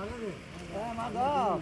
哎，大哥。